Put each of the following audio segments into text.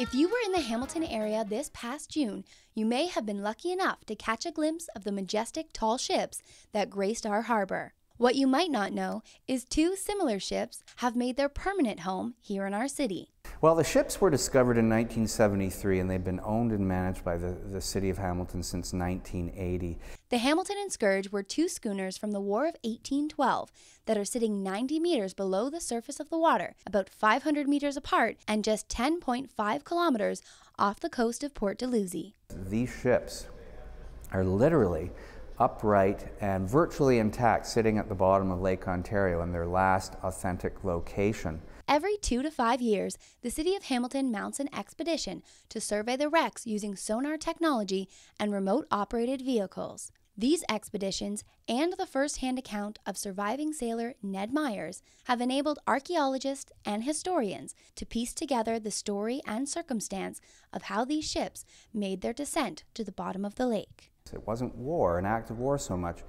If you were in the Hamilton area this past June, you may have been lucky enough to catch a glimpse of the majestic tall ships that graced our harbor. What you might not know is two similar ships have made their permanent home here in our city. Well, the ships were discovered in 1973 and they've been owned and managed by the, the city of Hamilton since 1980. The Hamilton and Scourge were two schooners from the War of 1812 that are sitting 90 meters below the surface of the water, about 500 meters apart, and just 10.5 kilometers off the coast of Port Dalhousie. These ships are literally upright and virtually intact, sitting at the bottom of Lake Ontario in their last authentic location. Every two to five years, the City of Hamilton mounts an expedition to survey the wrecks using sonar technology and remote operated vehicles. These expeditions and the first hand account of surviving sailor Ned Myers have enabled archaeologists and historians to piece together the story and circumstance of how these ships made their descent to the bottom of the lake. It wasn't war, an act of war so much,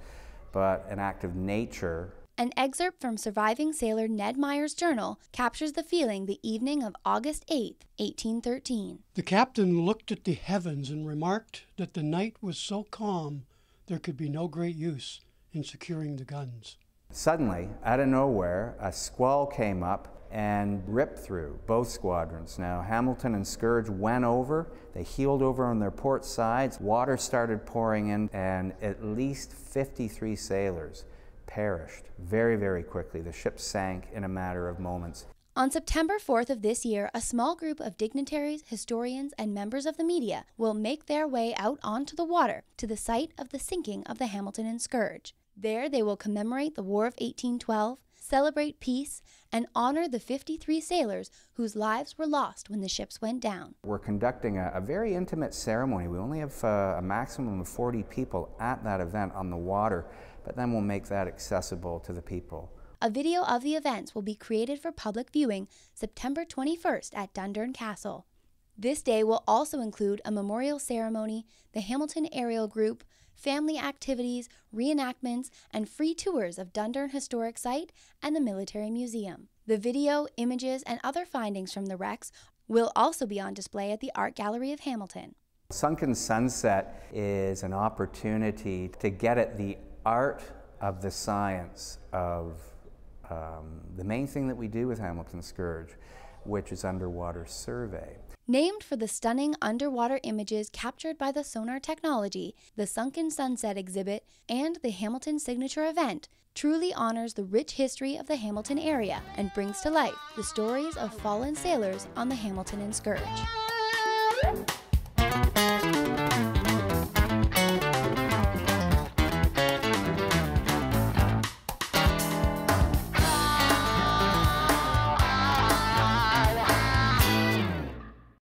but an act of nature an excerpt from surviving sailor Ned Meyer's journal captures the feeling the evening of August 8, 1813. The captain looked at the heavens and remarked that the night was so calm there could be no great use in securing the guns. Suddenly, out of nowhere, a squall came up and ripped through both squadrons. Now, Hamilton and Scourge went over, they heeled over on their port sides, water started pouring in, and at least 53 sailors perished very, very quickly. The ship sank in a matter of moments. On September 4th of this year, a small group of dignitaries, historians, and members of the media will make their way out onto the water to the site of the sinking of the Hamilton and Scourge. There they will commemorate the War of 1812, celebrate peace, and honor the 53 sailors whose lives were lost when the ships went down. We're conducting a, a very intimate ceremony. We only have uh, a maximum of 40 people at that event on the water, but then we'll make that accessible to the people. A video of the events will be created for public viewing September 21st at Dundurn Castle. This day will also include a memorial ceremony, the Hamilton Aerial Group, family activities, reenactments, and free tours of Dundurn Historic Site and the Military Museum. The video, images, and other findings from the wrecks will also be on display at the Art Gallery of Hamilton. Sunken Sunset is an opportunity to get at the art of the science of um, the main thing that we do with Hamilton Scourge which is Underwater Survey. Named for the stunning underwater images captured by the sonar technology, the Sunken Sunset exhibit, and the Hamilton Signature event truly honors the rich history of the Hamilton area and brings to life the stories of fallen sailors on the Hamilton and Scourge.